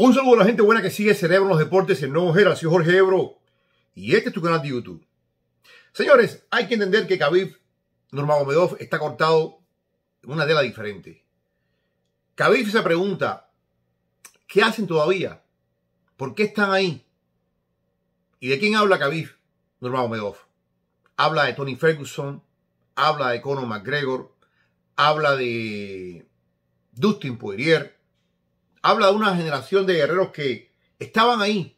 Un saludo a la gente buena que sigue Cerebro en los Deportes en Nuevo Gera, Jorge Ebro y este es tu canal de YouTube. Señores, hay que entender que Khabib Gomedov, está cortado en una tela diferente. Khabib se pregunta, ¿qué hacen todavía? ¿Por qué están ahí? ¿Y de quién habla Khabib Gomedov? Habla de Tony Ferguson, habla de Conor McGregor, habla de Dustin Poirier, habla de una generación de guerreros que estaban ahí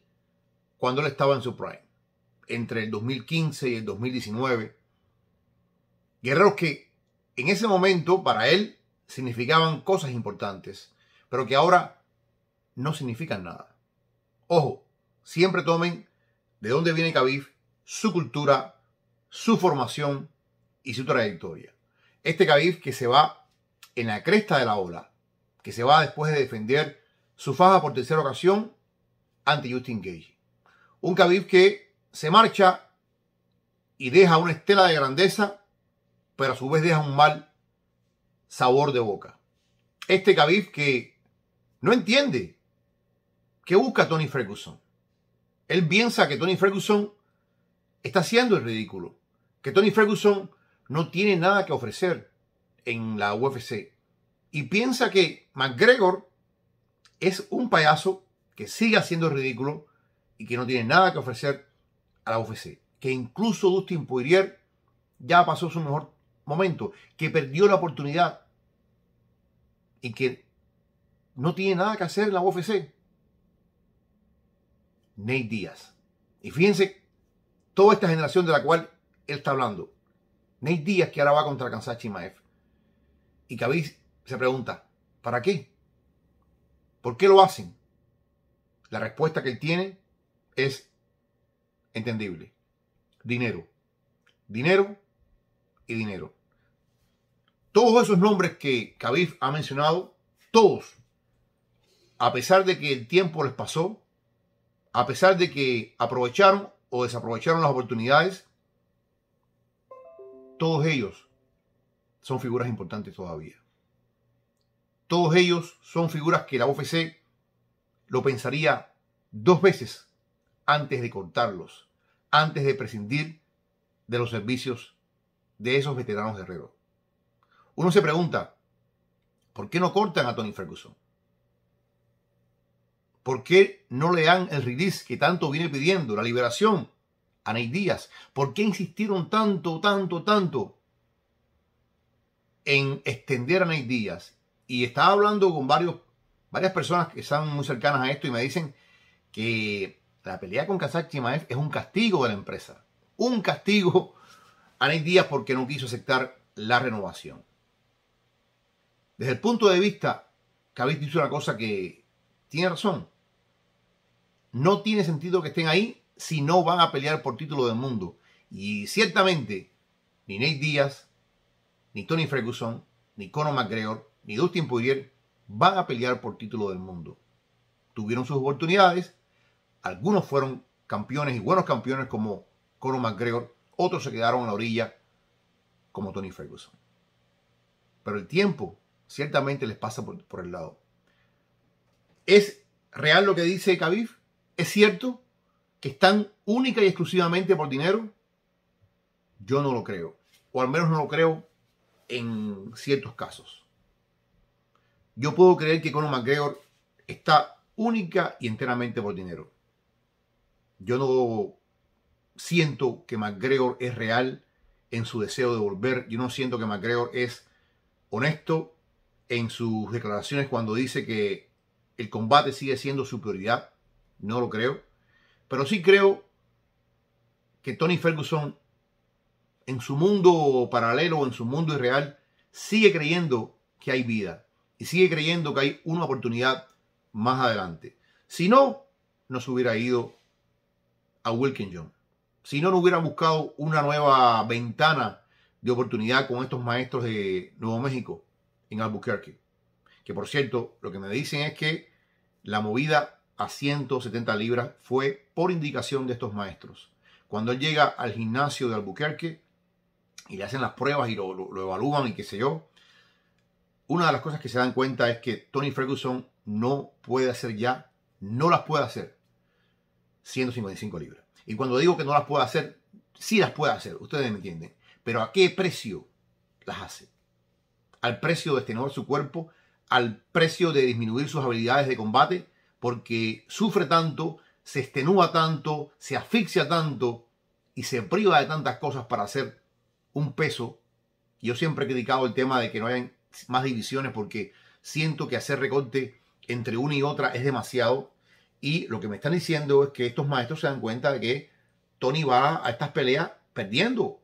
cuando él estaba en su prime, entre el 2015 y el 2019. Guerreros que en ese momento para él significaban cosas importantes, pero que ahora no significan nada. Ojo, siempre tomen de dónde viene Khabib, su cultura, su formación y su trayectoria. Este Khabib que se va en la cresta de la ola que se va después de defender su faja por tercera ocasión ante Justin Gage. Un Khabib que se marcha y deja una estela de grandeza, pero a su vez deja un mal sabor de boca. Este Khabib que no entiende qué busca Tony Ferguson. Él piensa que Tony Ferguson está haciendo el ridículo, que Tony Ferguson no tiene nada que ofrecer en la UFC y piensa que McGregor es un payaso que sigue haciendo ridículo y que no tiene nada que ofrecer a la UFC. Que incluso Dustin Poirier ya pasó su mejor momento, que perdió la oportunidad y que no tiene nada que hacer en la UFC. Nate Díaz. Y fíjense toda esta generación de la cual él está hablando. Nate Díaz que ahora va contra Kansas Chimaev. Y que habéis se pregunta, ¿para qué? ¿Por qué lo hacen? La respuesta que él tiene es entendible. Dinero. Dinero y dinero. Todos esos nombres que Khabib ha mencionado, todos, a pesar de que el tiempo les pasó, a pesar de que aprovecharon o desaprovecharon las oportunidades, todos ellos son figuras importantes todavía. Todos ellos son figuras que la UFC lo pensaría dos veces antes de cortarlos, antes de prescindir de los servicios de esos veteranos guerreros. Uno se pregunta, ¿por qué no cortan a Tony Ferguson? ¿Por qué no le dan el release que tanto viene pidiendo, la liberación a Ney Díaz? ¿Por qué insistieron tanto, tanto, tanto en extender a Ney Díaz y estaba hablando con varios, varias personas que están muy cercanas a esto y me dicen que la pelea con Kazak es un castigo de la empresa. Un castigo a Nate Díaz porque no quiso aceptar la renovación. Desde el punto de vista, habéis dice una cosa que tiene razón. No tiene sentido que estén ahí si no van a pelear por título del mundo. Y ciertamente, ni Nate Díaz, ni Tony Ferguson, ni Conor McGregor ni Dustin Poirier van a pelear por título del mundo. Tuvieron sus oportunidades, algunos fueron campeones y buenos campeones como Conor McGregor, otros se quedaron a la orilla como Tony Ferguson. Pero el tiempo ciertamente les pasa por, el lado. ¿Es real lo que dice Khabib? ¿Es cierto que están única y exclusivamente por dinero? Yo no lo creo, o al menos no lo creo en ciertos casos. Yo puedo creer que Conor McGregor está única y enteramente por dinero. Yo no siento que McGregor es real en su deseo de volver. Yo no siento que McGregor es honesto en sus declaraciones cuando dice que el combate sigue siendo su prioridad. No lo creo. Pero sí creo que Tony Ferguson en su mundo paralelo, en su mundo irreal, sigue creyendo que hay vida, y sigue creyendo que hay una oportunidad más adelante. Si no, no se hubiera ido a Wilkin John. Si no, no hubiera buscado una nueva ventana de oportunidad con estos maestros de Nuevo México en Albuquerque. Que por cierto, lo que me dicen es que la movida a 170 libras fue por indicación de estos maestros. Cuando él llega al gimnasio de Albuquerque y le hacen las pruebas y lo, lo evalúan y qué sé yo, una de las cosas que se dan cuenta es que Tony Ferguson no puede hacer ya, no las puede hacer, 155 libras. Y cuando digo que no las puede hacer, sí las puede hacer, ustedes me entienden. Pero ¿a qué precio las hace? Al precio de extenuar su cuerpo, al precio de disminuir sus habilidades de combate, porque sufre tanto, se extenúa tanto, se asfixia tanto y se priva de tantas cosas para hacer un peso. Yo siempre he criticado el tema de que no hayan más divisiones porque siento que hacer recorte entre una y otra es demasiado. Y lo que me están diciendo es que estos maestros se dan cuenta de que Tony va a estas peleas perdiendo.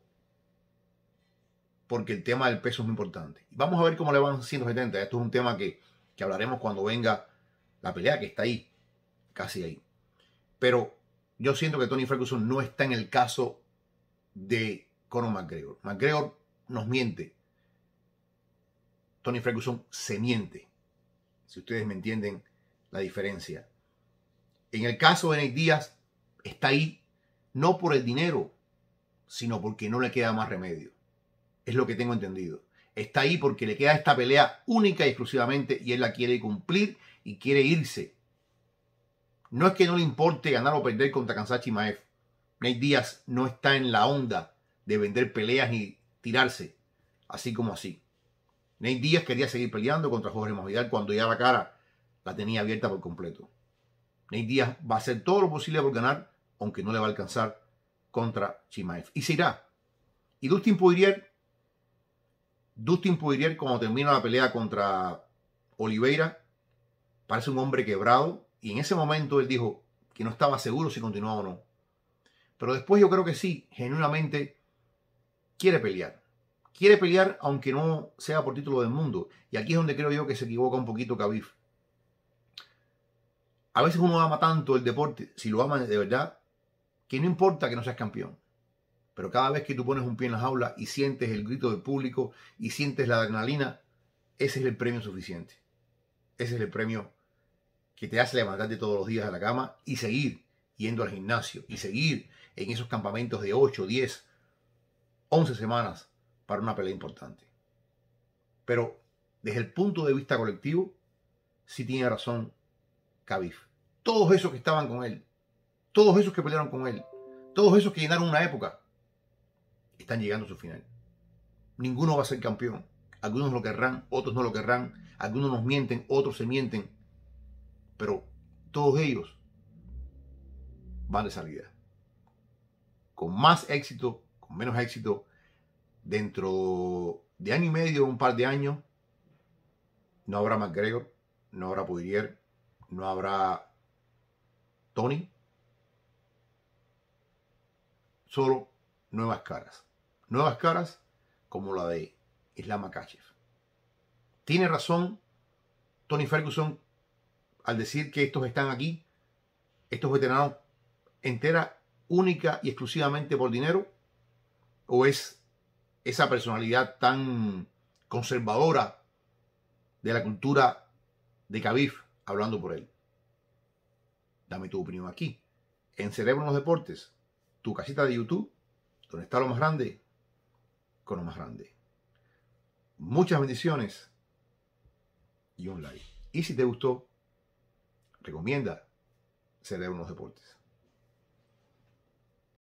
Porque el tema del peso es muy importante. Vamos a ver cómo le van 170. Esto es un tema que, que hablaremos cuando venga la pelea, que está ahí, casi ahí. Pero yo siento que Tony Ferguson no está en el caso de Conor McGregor. McGregor nos miente Tony Ferguson se miente. Si ustedes me entienden la diferencia. En el caso de Nate Díaz, está ahí no por el dinero, sino porque no le queda más remedio. Es lo que tengo entendido. Está ahí porque le queda esta pelea única y exclusivamente y él la quiere cumplir y quiere irse. No es que no le importe ganar o perder contra Kansachi Maef. Nate Díaz no está en la onda de vender peleas ni tirarse, así como así. Ney Díaz quería seguir peleando contra Jorge Movidal cuando ya la cara la tenía abierta por completo. Ney Díaz va a hacer todo lo posible por ganar, aunque no le va a alcanzar contra Chimaev. Y se irá. Y Dustin Poirier, Dustin Poirier cuando termina la pelea contra Oliveira, parece un hombre quebrado y en ese momento él dijo que no estaba seguro si continuaba o no. Pero después yo creo que sí, genuinamente quiere pelear. Quiere pelear aunque no sea por título del mundo. Y aquí es donde creo yo que se equivoca un poquito Khabib. A veces uno ama tanto el deporte, si lo ama de verdad, que no importa que no seas campeón. Pero cada vez que tú pones un pie en la jaula y sientes el grito del público y sientes la adrenalina, ese es el premio suficiente. Ese es el premio que te hace levantarte todos los días a la cama y seguir yendo al gimnasio y seguir en esos campamentos de 8, 10, 11 semanas para una pelea importante. Pero desde el punto de vista colectivo, sí tiene razón Khabib. Todos esos que estaban con él, todos esos que pelearon con él, todos esos que llenaron una época, están llegando a su final. Ninguno va a ser campeón. Algunos lo querrán, otros no lo querrán. Algunos nos mienten, otros se mienten. Pero todos ellos van de salida. Con más éxito, con menos éxito, dentro de año y medio, un par de años, no habrá McGregor, no habrá Poirier, no habrá Tony. Solo nuevas caras. Nuevas caras como la de Islam Akachev. Tiene razón Tony Ferguson al decir que estos están aquí, estos veteranos, entera, única y exclusivamente por dinero? ¿O es esa personalidad tan conservadora de la cultura de Cabif hablando por él. Dame tu opinión aquí, en Cerebro en los Deportes, tu casita de YouTube, donde está lo más grande, con lo más grande. Muchas bendiciones y un like. Y si te gustó, recomienda Cerebro en los Deportes.